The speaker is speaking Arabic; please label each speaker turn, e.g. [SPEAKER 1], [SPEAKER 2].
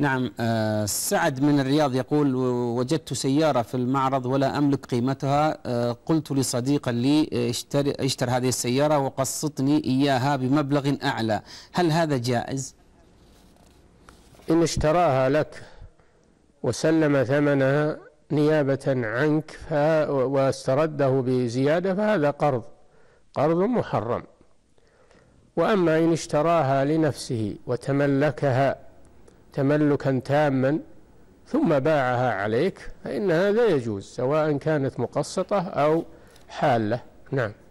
[SPEAKER 1] نعم آه، سعد من الرياض يقول وجدت سيارة في المعرض ولا أملك قيمتها آه، قلت لصديق لي إيه، اشتر, اشتر هذه السيارة وقسطني إياها بمبلغ
[SPEAKER 2] أعلى هل هذا جائز؟ إن اشتراها لك وسلم ثمنها نيابة عنك واسترده بزيادة فهذا قرض قرض محرم وأما إن اشتراها لنفسه وتملكها تملكا تاما ثم باعها عليك فإنها لا يجوز سواء كانت مقسطة أو حالة نعم